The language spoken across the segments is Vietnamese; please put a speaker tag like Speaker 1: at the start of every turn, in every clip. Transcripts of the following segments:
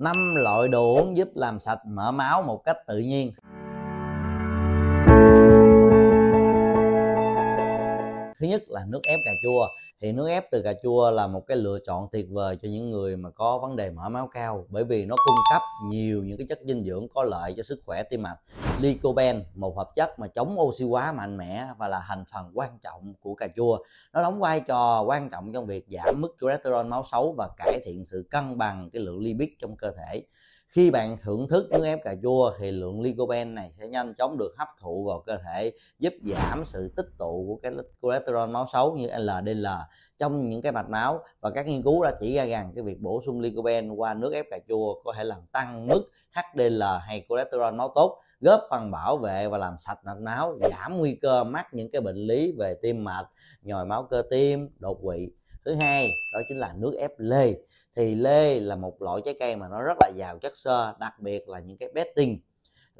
Speaker 1: năm loại đồ uống giúp làm sạch mỡ máu một cách tự nhiên nhất là nước ép cà chua thì nước ép từ cà chua là một cái lựa chọn tuyệt vời cho những người mà có vấn đề mỡ máu cao bởi vì nó cung cấp nhiều những cái chất dinh dưỡng có lợi cho sức khỏe tim mạch lycopene một hợp chất mà chống oxy hóa mạnh mẽ và là thành phần quan trọng của cà chua nó đóng vai trò quan trọng trong việc giảm mức cholesterol máu xấu và cải thiện sự cân bằng cái lượng lipid trong cơ thể khi bạn thưởng thức nước ép cà chua thì lượng lycopene này sẽ nhanh chóng được hấp thụ vào cơ thể giúp giảm sự tích tụ của cái cholesterol máu xấu như LDL trong những cái mạch máu và các nghiên cứu đã chỉ ra rằng cái việc bổ sung lycopene qua nước ép cà chua có thể làm tăng mức HDL hay cholesterol máu tốt góp phần bảo vệ và làm sạch mạch máu giảm nguy cơ mắc những cái bệnh lý về tim mạch nhồi máu cơ tim đột quỵ thứ hai đó chính là nước ép lê thì lê là một loại trái cây mà nó rất là giàu chất xơ đặc biệt là những cái betting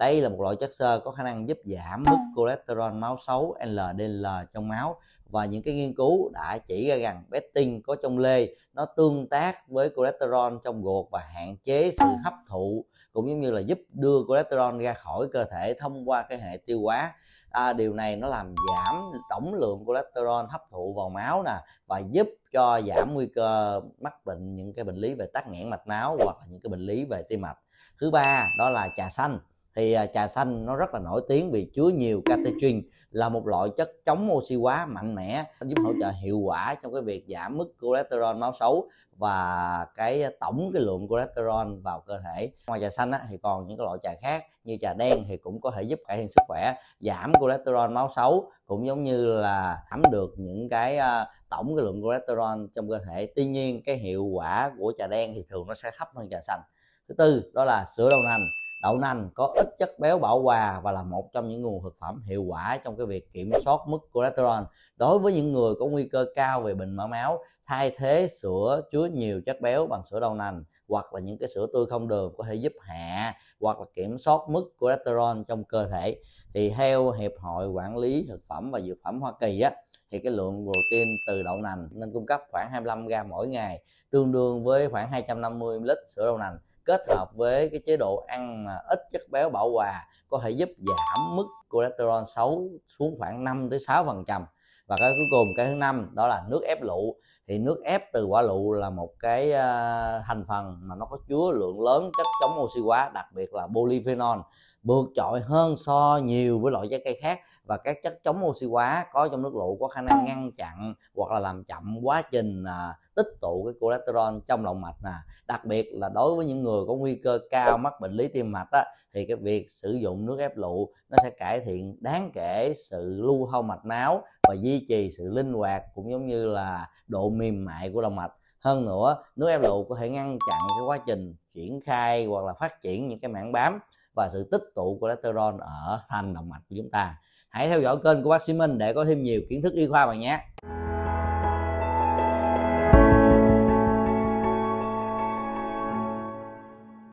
Speaker 1: đây là một loại chất xơ có khả năng giúp giảm mức cholesterol máu xấu LDL trong máu và những cái nghiên cứu đã chỉ ra rằng betin có trong lê nó tương tác với cholesterol trong ruột và hạn chế sự hấp thụ cũng giống như là giúp đưa cholesterol ra khỏi cơ thể thông qua cái hệ tiêu hóa à, điều này nó làm giảm tổng lượng cholesterol hấp thụ vào máu nè và giúp cho giảm nguy cơ mắc bệnh những cái bệnh lý về tắc nghẽn mạch máu hoặc là những cái bệnh lý về tim mạch thứ ba đó là trà xanh thì à, trà xanh nó rất là nổi tiếng vì chứa nhiều catechin là một loại chất chống oxy hóa mạnh mẽ giúp hỗ trợ hiệu quả trong cái việc giảm mức cholesterol máu xấu và cái tổng cái lượng cholesterol vào cơ thể ngoài trà xanh á, thì còn những cái loại trà khác như trà đen thì cũng có thể giúp cải thiện sức khỏe giảm cholesterol máu xấu cũng giống như là giảm được những cái uh, tổng cái lượng cholesterol trong cơ thể tuy nhiên cái hiệu quả của trà đen thì thường nó sẽ thấp hơn trà xanh thứ tư đó là sữa đậu nành đậu nành có ít chất béo bão hòa và là một trong những nguồn thực phẩm hiệu quả trong cái việc kiểm soát mức cholesterol đối với những người có nguy cơ cao về bệnh mỡ máu thay thế sữa chứa nhiều chất béo bằng sữa đậu nành hoặc là những cái sữa tươi không đường có thể giúp hạ hoặc là kiểm soát mức cholesterol trong cơ thể thì theo hiệp hội quản lý thực phẩm và dược phẩm Hoa Kỳ á thì cái lượng protein từ đậu nành nên cung cấp khoảng 25 g mỗi ngày tương đương với khoảng 250 ml sữa đậu nành kết hợp với cái chế độ ăn ít chất béo bão hòa có thể giúp giảm mức cholesterol xấu xuống khoảng 5 tới 6 phần trăm và cái cuối cùng cái thứ năm đó là nước ép lựu thì nước ép từ quả lựu là một cái ờ, thành phần mà nó có chứa lượng lớn chất chống oxy hóa đặc biệt là polyphenol vượt trội hơn so nhiều với loại trái cây khác và các chất chống oxy hóa có trong nước lựu có khả năng ngăn chặn hoặc là làm chậm quá trình à, tích tụ cái cholesterol trong động mạch nè đặc biệt là đối với những người có nguy cơ cao mắc bệnh lý tim mạch á, thì cái việc sử dụng nước ép lựu nó sẽ cải thiện đáng kể sự lưu thông mạch máu và duy trì sự linh hoạt cũng giống như là độ mềm mại của động mạch hơn nữa nước ép lựu có thể ngăn chặn cái quá trình triển khai hoặc là phát triển những cái mảng bám và sự tích tụ cholesterol ở thành động mạch của chúng ta hãy theo dõi kênh của bác sĩ Minh để có thêm nhiều kiến thức y khoa bạn nhé